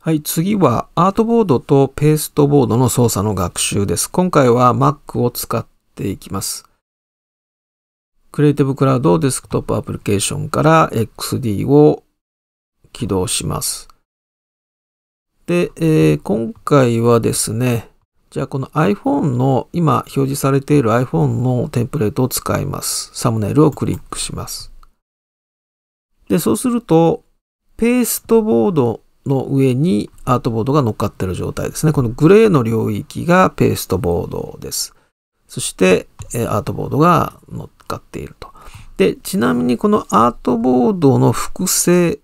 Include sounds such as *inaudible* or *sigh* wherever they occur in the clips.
はい、次はアートボードとペーストボードの操作の学習です。今回は Mac を使っていきます。Creative Cloud をデスクトップアプリケーションから XD を起動します。で、えー、今回はですね、じゃあこの iPhone の、今表示されている iPhone のテンプレートを使います。サムネイルをクリックします。で、そうすると、ペーストボードの上にアートボードが乗っかってる状態ですね。このグレーの領域がペーストボードです。そして、えアートボードが乗っかっていると。で、ちなみにこのアートボードの複製、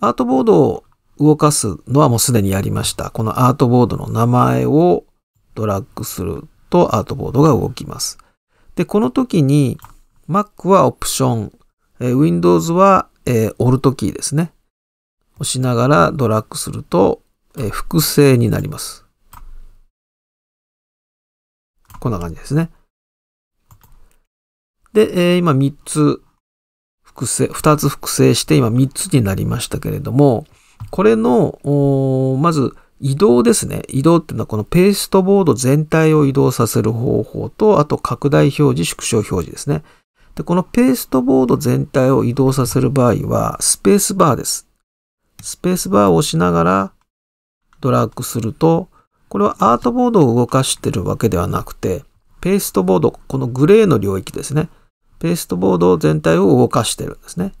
アートボードを動かすのはもうすでにやりました。このアートボードの名前をドラッグするとアートボードが動きます。で、この時に Mac はオプション、え Windows は、え l t キーですね。押しながらドラッグすると、えー、複製になります。こんな感じですね。で、えー、今3つ複製、2つ複製して今3つになりましたけれども、これの、まず移動ですね。移動っていうのはこのペーストボード全体を移動させる方法と、あと拡大表示、縮小表示ですね。で、このペーストボード全体を移動させる場合は、スペースバーです。スペースバーを押しながらドラッグすると、これはアートボードを動かしてるわけではなくて、ペーストボード、このグレーの領域ですね。ペーストボード全体を動かしてるんですね。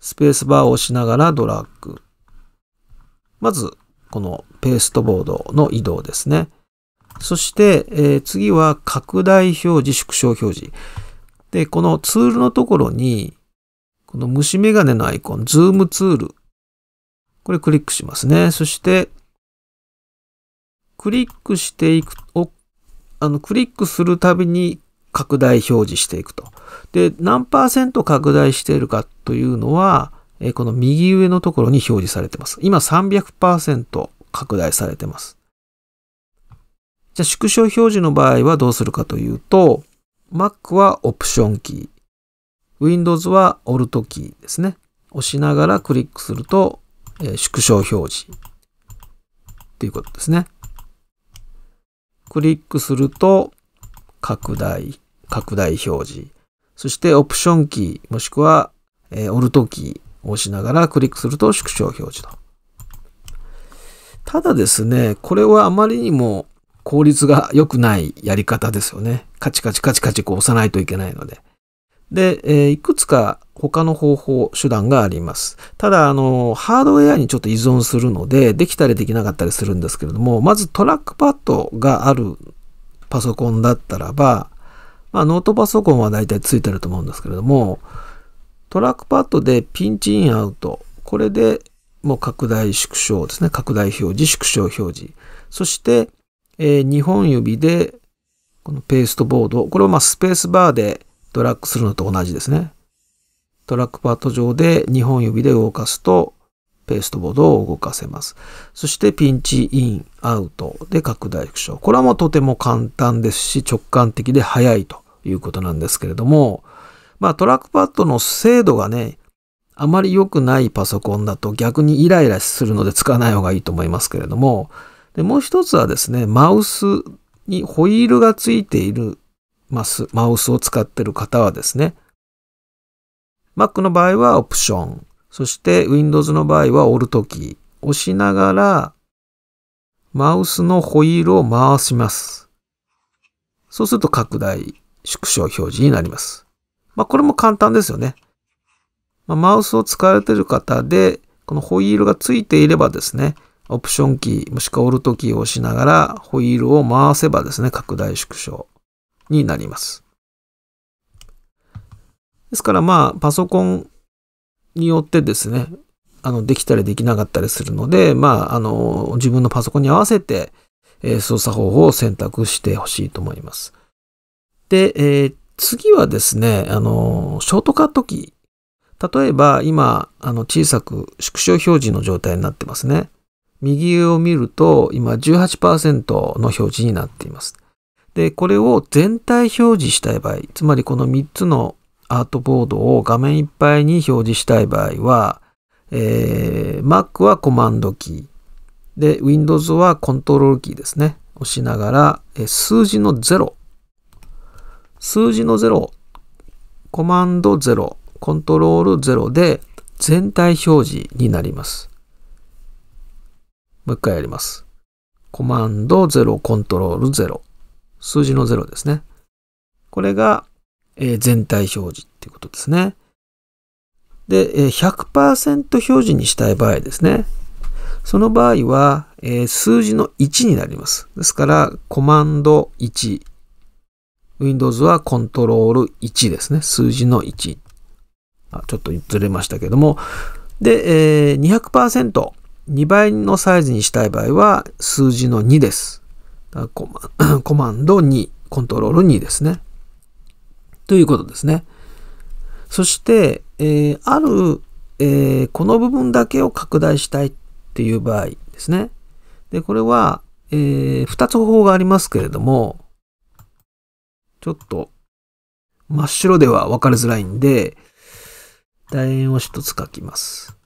スペースバーを押しながらドラッグ。まず、このペーストボードの移動ですね。そして、えー、次は拡大表示、縮小表示。で、このツールのところに、この虫眼鏡のアイコン、ズームツールこれクリックしますね。そして、クリックしていく、おあの、クリックするたびに拡大表示していくと。で、何パーセント拡大しているかというのは、えこの右上のところに表示されてます。今300%拡大されてます。じゃ縮小表示の場合はどうするかというと、Mac はオプションキー、Windows は Alt キーですね。押しながらクリックするとえ縮小表示っていうことですね。クリックすると、拡大、拡大表示。そしてオプションキー、もしくは、えオルトキーを押しながらクリックすると縮小表示と。ただですね、これはあまりにも効率が良くないやり方ですよね。カチカチカチカチこう押さないといけないので。で、えー、いくつか他の方法、手段があります。ただ、あの、ハードウェアにちょっと依存するので、できたりできなかったりするんですけれども、まずトラックパッドがあるパソコンだったらば、まあ、ノートパソコンは大体ついてると思うんですけれども、トラックパッドでピンチインアウト、これでもう拡大縮小ですね。拡大表示、縮小表示。そして、えー、2本指でこのペーストボード、これをまスペースバーでドラッグするのと同じですね。トラックパッド上で2本指で動かすとペーストボードを動かせます。そしてピンチイン、アウトで拡大縮小。これはもうとても簡単ですし直感的で速いということなんですけれども、まあトラックパッドの精度がね、あまり良くないパソコンだと逆にイライラするので使わない方がいいと思いますけれども、でもう一つはですね、マウスにホイールがついているマウスを使ってる方はですね、Mac の場合はオプション、そして Windows の場合はオルトキー。押しながら、マウスのホイールを回します。そうすると拡大、縮小表示になります。まあ、これも簡単ですよね。まあ、マウスを使われている方で、このホイールがついていればですね、オプションキー、もしくはオルトキーを押しながら、ホイールを回せばですね、拡大縮小になります。ですからまあ、パソコンによってですね、あの、できたりできなかったりするので、まあ、あの、自分のパソコンに合わせて、えー、操作方法を選択してほしいと思います。で、えー、次はですね、あの、ショートカットキー。例えば、今、あの、小さく縮小表示の状態になってますね。右上を見ると、今18%の表示になっています。で、これを全体表示したい場合、つまりこの3つのアートボードを画面いっぱいに表示したい場合は、えー、Mac はコマンドキー。で、Windows はコントロールキーですね。押しながら、え数字の0。数字の0。コマンド0。コントロール0で全体表示になります。もう一回やります。コマンド0、コントロール0。数字の0ですね。これがえー、全体表示っていうことですね。で、え100%表示にしたい場合ですね。その場合は、えー、数字の1になります。ですから、コマンド1。Windows はコントロール1ですね。数字の1。あちょっとずれましたけども。で、えー、200%。2倍のサイズにしたい場合は、数字の2です。コマ *coughs* コマンド2、コントロール2ですね。ということですね。そして、えー、ある、えー、この部分だけを拡大したいっていう場合ですね。で、これは、えー、2つ方法がありますけれども、ちょっと真っ白では分かりづらいんで、楕円を1つ書きます。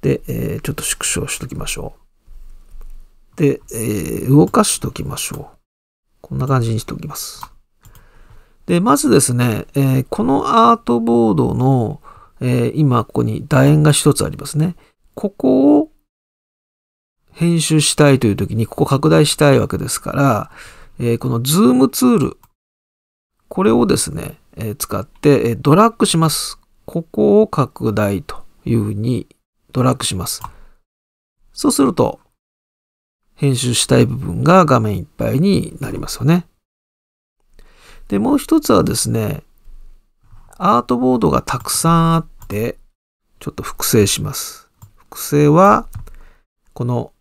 で、えー、ちょっと縮小しときましょう。で、えー、動かしときましょう。こんな感じにしておきます。で、まずですね、えー、このアートボードの、えー、今ここに楕円が一つありますね。ここを編集したいという時に、ここ拡大したいわけですから、えー、このズームツール、これをですね、え使って、えドラッグします。ここを拡大というふうにドラッグします。そうすると、編集したい部分が画面いっぱいになりますよね。で、もう一つはですね、アートボードがたくさんあって、ちょっと複製します。複製は、この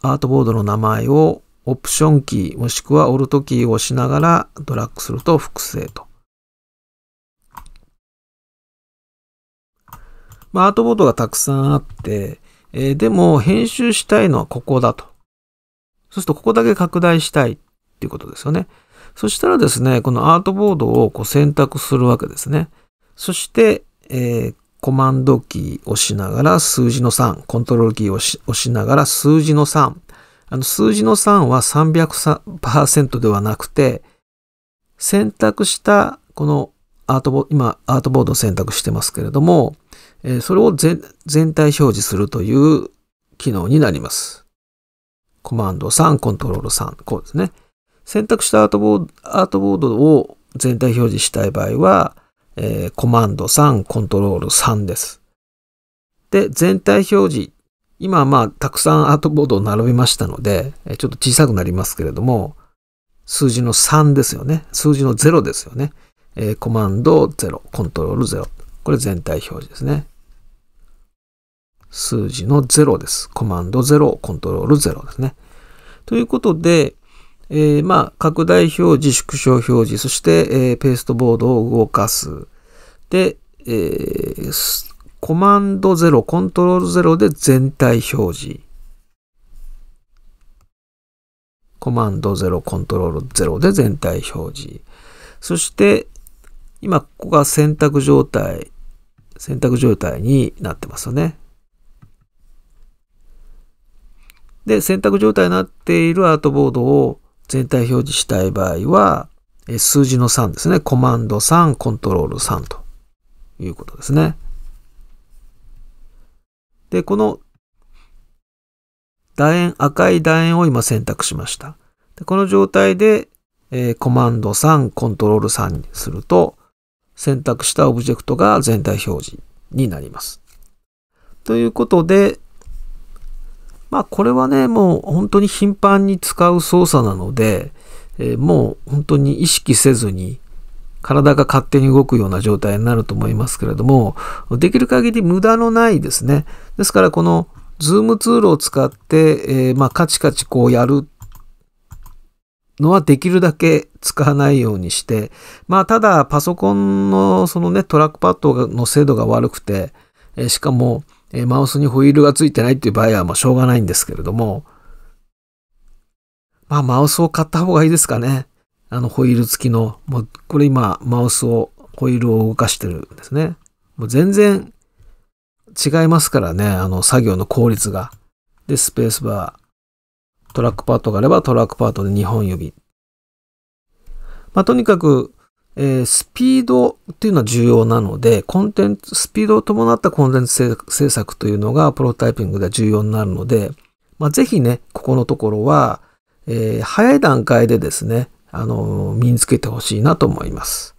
アートボードの名前をオプションキーもしくはオルトキーを押しながらドラッグすると複製と。まあ、アートボードがたくさんあって、えー、でも編集したいのはここだと。そうするとここだけ拡大したいっていうことですよね。そしたらですね、このアートボードをこう選択するわけですね。そして、えー、コマンドキーを押しながら数字の3、コントロールキーを押しながら数字の3。あの数字の3は300%ではなくて、選択したこのアートボ今アートボードを選択してますけれども、えー、それを全体表示するという機能になります。コマンド3、コントロール3、こうですね。選択したアートボードアートボードを全体表示したい場合は、えー、コマンド3、コントロール3です。で、全体表示。今はまあ、たくさんアートボードを並べましたので、ちょっと小さくなりますけれども、数字の3ですよね。数字の0ですよね。えー、コマンド0、コントロール0。これ全体表示ですね。数字の0です。コマンド0、コントロール0ですね。ということで、えー、まあ、拡大表示、縮小表示、そして、えー、ペーストボードを動かす。で、えー、コマンドゼロ、コントロールゼロで全体表示。コマンドゼロ、コントロールゼロで全体表示。そして、今、ここが選択状態、選択状態になってますよね。で、選択状態になっているアートボードを、全体表示したい場合は、数字の3ですね。コマンド3、コントロール3ということですね。で、この楕円、赤い楕円を今選択しました。でこの状態で、えー、コマンド3、コントロール3にすると、選択したオブジェクトが全体表示になります。ということで、まあこれはね、もう本当に頻繁に使う操作なので、えー、もう本当に意識せずに体が勝手に動くような状態になると思いますけれども、できる限り無駄のないですね。ですからこのズームツールを使って、えー、まあカチカチこうやるのはできるだけ使わないようにして、まあただパソコンのそのねトラックパッドの精度が悪くて、えー、しかもえマウスにホイールがついてないっていう場合は、まあ、しょうがないんですけれども、まあ、マウスを買った方がいいですかね。あの、ホイール付きの、もう、これ今、マウスを、ホイールを動かしてるんですね。もう全然違いますからね、あの、作業の効率が。で、スペースバー、トラックパートがあればトラックパートで2本指。まあ、とにかく、えー、スピードっていうのは重要なので、コンテンツ、スピードを伴ったコンテンツ制作というのがプロタイピングでは重要になるので、まあ、ぜひね、ここのところは、えー、早い段階でですね、あのー、身につけてほしいなと思います。